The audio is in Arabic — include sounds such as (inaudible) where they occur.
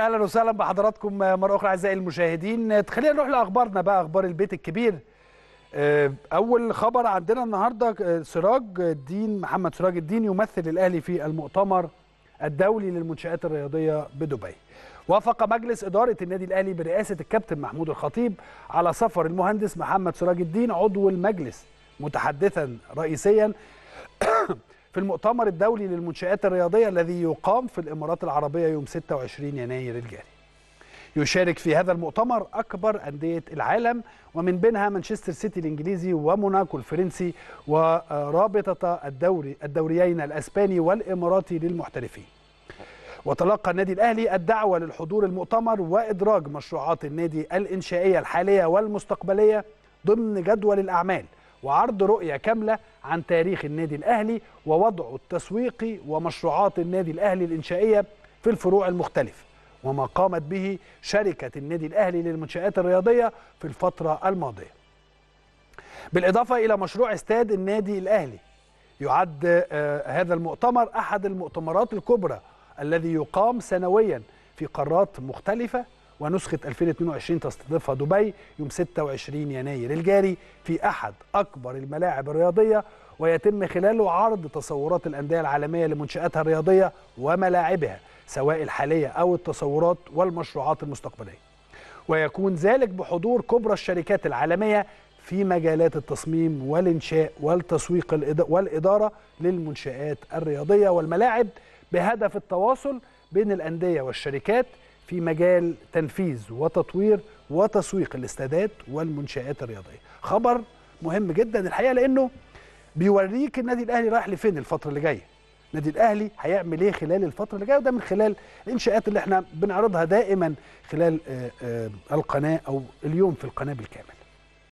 اهلا وسهلا بحضراتكم آه، مره اخرى اعزائي المشاهدين آه، خلينا نروح لاخبارنا بقى اخبار البيت الكبير آه، اول خبر عندنا النهارده سراج الدين محمد سراج الدين يمثل الاهلي في المؤتمر الدولي للمنشات الرياضيه بدبي وافق مجلس اداره النادي الاهلي برئاسه الكابتن محمود الخطيب على سفر المهندس محمد سراج الدين عضو المجلس متحدثا رئيسيا (coughs) في المؤتمر الدولي للمنشآت الرياضية الذي يقام في الإمارات العربية يوم 26 يناير الجاري يشارك في هذا المؤتمر أكبر أندية العالم ومن بينها مانشستر سيتي الإنجليزي وموناكو الفرنسي ورابطة الدوري الدوريين الأسباني والإماراتي للمحترفين وتلقى النادي الأهلي الدعوة للحضور المؤتمر وإدراج مشروعات النادي الإنشائية الحالية والمستقبلية ضمن جدول الأعمال وعرض رؤية كاملة عن تاريخ النادي الأهلي ووضعه التسويقي ومشروعات النادي الأهلي الإنشائية في الفروع المختلفة وما قامت به شركة النادي الأهلي للمنشآت الرياضية في الفترة الماضية بالإضافة إلى مشروع استاد النادي الأهلي يعد آه، هذا المؤتمر أحد المؤتمرات الكبرى الذي يقام سنويا في قارات مختلفة ونسخة 2022 تستضيفها دبي يوم 26 يناير الجاري في أحد أكبر الملاعب الرياضية ويتم خلاله عرض تصورات الأندية العالمية لمنشآتها الرياضية وملاعبها سواء الحالية أو التصورات والمشروعات المستقبلية ويكون ذلك بحضور كبرى الشركات العالمية في مجالات التصميم والإنشاء والتسويق والإدارة للمنشآت الرياضية والملاعب بهدف التواصل بين الأندية والشركات في مجال تنفيذ وتطوير وتسويق الاستادات والمنشآت الرياضية خبر مهم جدا الحقيقة لأنه بيوريك النادي الأهلي رايح لفين الفترة اللي جاية النادي الاهلي هيعمل ايه خلال الفتره اللي جايه وده من خلال الانشاءات اللي احنا بنعرضها دائما خلال آه، آه، القناه او اليوم في القناه بالكامل